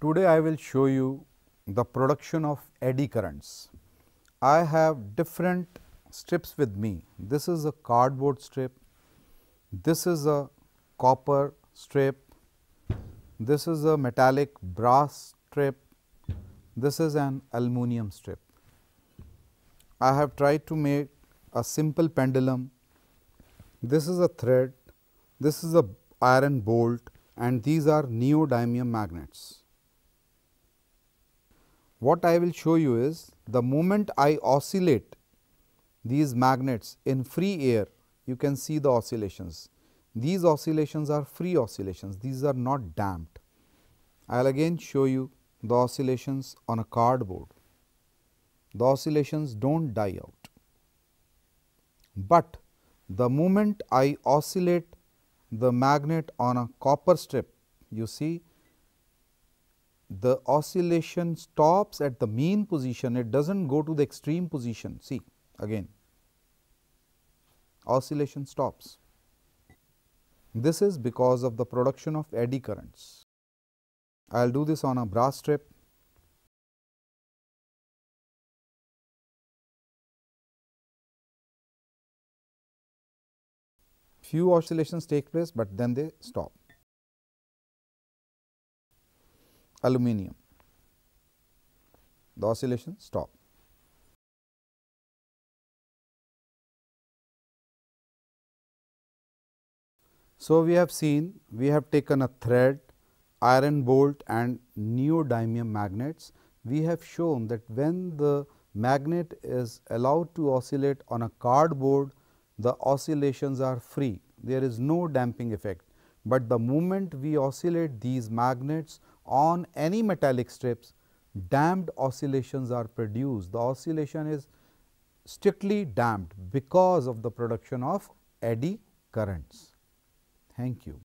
Today I will show you the production of eddy currents. I have different strips with me. This is a cardboard strip, this is a copper strip, this is a metallic brass strip, this is an aluminum strip. I have tried to make a simple pendulum. This is a thread, this is a iron bolt and these are neodymium magnets what I will show you is the moment I oscillate these magnets in free air, you can see the oscillations. These oscillations are free oscillations, these are not damped. I will again show you the oscillations on a cardboard. The oscillations do not die out, but the moment I oscillate the magnet on a copper strip, you see the oscillation stops at the mean position, it does not go to the extreme position. See again, oscillation stops. This is because of the production of eddy currents. I will do this on a brass strip. Few oscillations take place, but then they stop. aluminum. The oscillation stop. So, we have seen we have taken a thread, iron bolt and neodymium magnets. We have shown that when the magnet is allowed to oscillate on a cardboard, the oscillations are free, there is no damping effect. But the moment we oscillate these magnets on any metallic strips, damped oscillations are produced. The oscillation is strictly damped because of the production of eddy currents. Thank you.